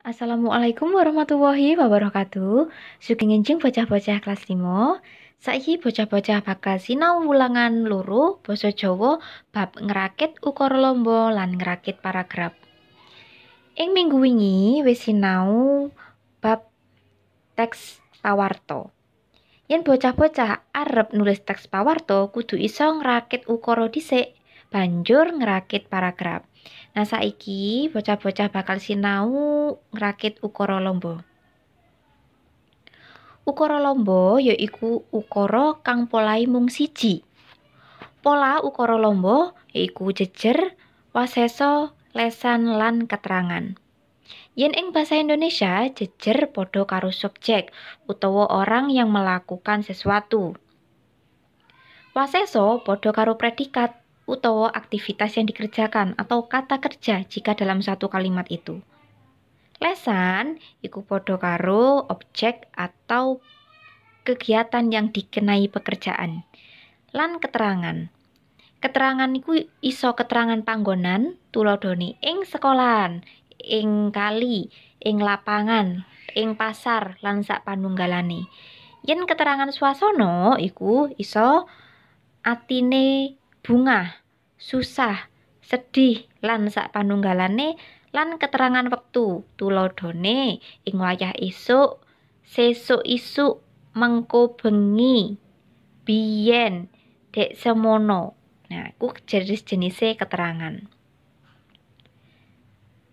Assalamualaikum warahmatullahi wabarakatuh. Sugeng enjing bocah-bocah kelas 5. Saiki bocah-bocah bakal sinau wulangan loro basa Jawa bab ngerakit ukur lomba lan ngerakit paragraf. Ing minggu wingi wis sinau bab teks pawarto. Yen bocah-bocah arep nulis teks pawarto kudu iso ngerakit ukara dhisik, banjur ngerakit paragraf. Nah saiki bocah-bocah bakal sinau ngrakit ukara lomba. Ukara lomba yaiku ukara kang polahe mung siji. Pola ukara lomba yaiku jejer, waseso, lesan lan keterangan. Yen ing basa Indonesia jejer padha karo subjek utawa orang yang melakukan sesuatu. Waseso padha karo predikat utawa aktivitas yang dikerjakan atau kata kerja jika dalam satu kalimat itu. Lesan iku padha karo objek atau kegiatan yang dikenai pekerjaan. Lan keterangan. Keterangan iku iso keterangan panggonan, tuladhane ing sekolahan, ing kali, ing lapangan, ing pasar lan sak panunggalane. Yen keterangan swasana iku iso atine bunga, susah, sedih lan sak panunggalane lan keterangan wektu tulodone ing wayah isuk, sesuk isuk, mengko bengi, biyen, dek semono. Nah, aku jenis-jenise keterangan.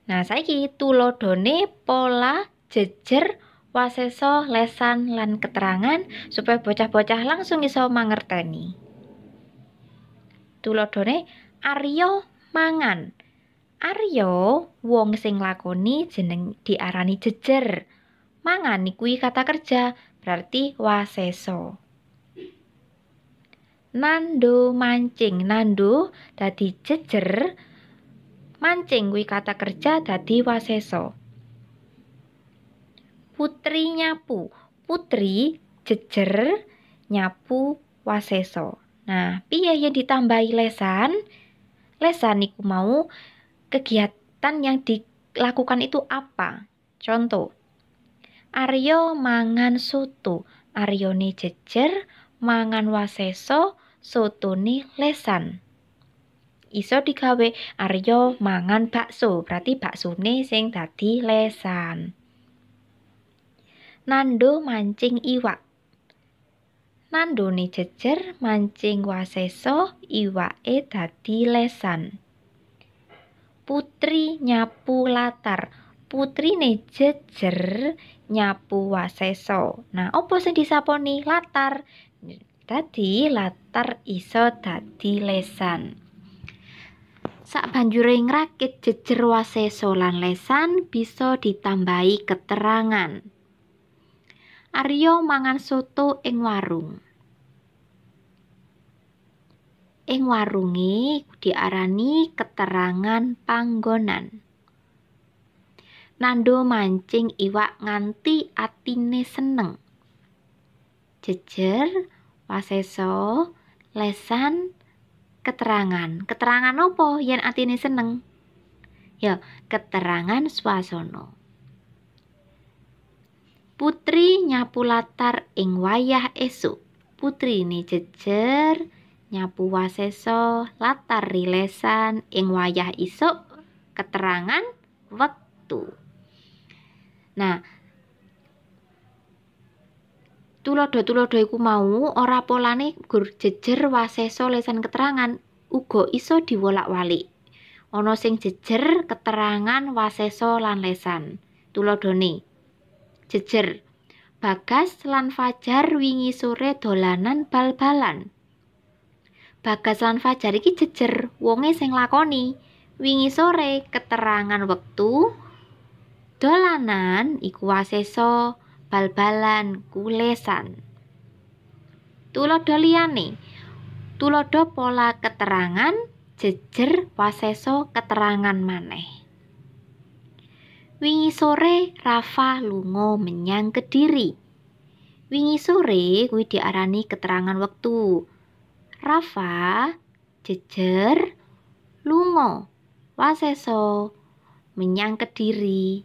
Nah, saiki tulodone pola jejer waseso lesan lan keterangan supaya bocah-bocah langsung iso mangerteni. Tulodone, Aryo mangan. Aryo wong sing lakoni jeneng diarani jejer. Mangan kuwi kata kerja, berarti waseso. Nando mancing, nando dadi jejer. Mancing kuwi kata kerja dadi waseso. Putri nyapu, putri jejer nyapu waseso. Nah, piye yang ditambahi lesan? Lesan niku mau kegiatan yang dilakukan itu apa? Contoh. Aryo mangan soto, ni jejer mangan waseso, Soto ni lesan. Iso digawe Aryo mangan bakso, berarti baksone sing tadi lesan. Nando mancing iwak nandone jejer mancing waseso iwae dadi lesan. Putri nyapu latar, putri ne jejer nyapu waseso. Nah, opo sing disaponi latar? tadi latar iso dadi lesan. Sak banjure ngrakit jejer waseso lan lesan bisa ditambahi keterangan. Aryo mangan soto ing warung. Ing warungi diarani keterangan panggonan. Nando mancing iwak nganti atine seneng. Jejer, waseso, lesan, keterangan. Keterangan opo yen atine seneng? Ya, keterangan swasono. Putri nyapu latar ing wayah Putri ini jejer nyapu waseso latar rilesan ing wayah isuk. Keterangan waktu. Nah, tulodo-tulodo iku mau ora polane gur jejer waseso lesan keterangan uga iso diwolak wali. Ono sing jejer keterangan waseso lan lesan. Tulodone jejer. Bagas lan Fajar wingi sore dolanan bal-balan. Bagas lan Fajar iki jejer wonge sing lakoni. Wingi sore keterangan wektu dolanan iku waseso bal-balan kulesan. Tulodo liyane. Tulodo pola keterangan jejer waseso keterangan maneh. Wingi sore Rafa lungo menyang Kediri. Wingi sore kuwi diarani keterangan wektu. Rafa jejer lungo waseso menyang Kediri.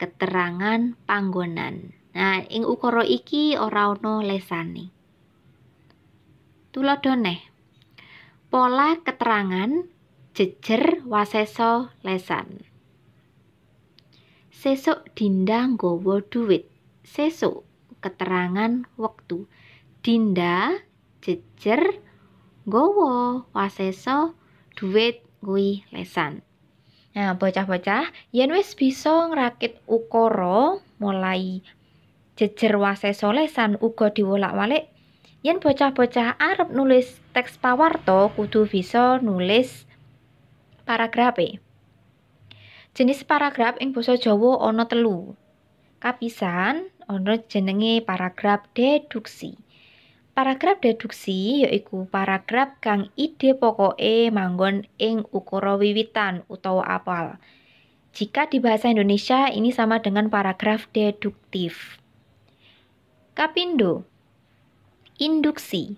Keterangan panggonan. Nah, ing ukara iki ora ana lesane. Tuladhane. Pola keterangan jejer waseso lesan. Sesuk Dinda nggawa duit, Sesuk keterangan wektu. Dinda jejer nggawa waseso duit kuwi lesan. Nah, bocah-bocah, yen wis bisa ngrakit ukara mulai jejer waseso lesan uga diwolak-walik, yen bocah-bocah arep nulis teks pawarto kudu bisa nulis paragrafe. Jenis paragraf ing basa Jawa ana telu. Kapisan ana jenenge paragraf deduksi. Paragraf deduksi yaiku paragraf kang ide pokoke manggon ing ukara wiwitan utawa apal. Jika di bahasa Indonesia ini sama dengan paragraf deduktif. Kapindo Induksi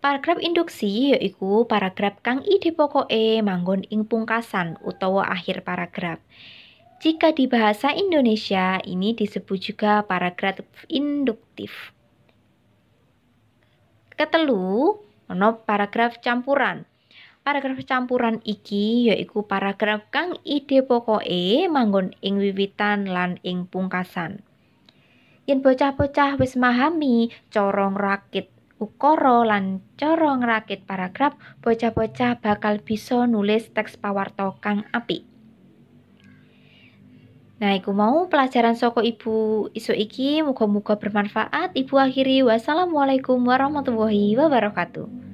Paragraf induksi yaiku paragraf kang ide pokoke manggon ing pungkasan utawa akhir paragraf. Jika di bahasa Indonesia ini disebut juga paragraf induktif. Ketelu, ono paragraf campuran. Paragraf campuran iki yaiku paragraf kang ide pokoke manggon ing wiwitan lan ing pungkasan. Yen bocah-bocah wis mahami corong rakit ukara lan cara ngrakit paragraf, bocah-bocah bakal bisa nulis teks pawarta kang apik. Nah, iku mau pelajaran soko Ibu isu iki muga-muga bermanfaat. Ibu akhiri wassalamualaikum warahmatullahi wabarakatuh.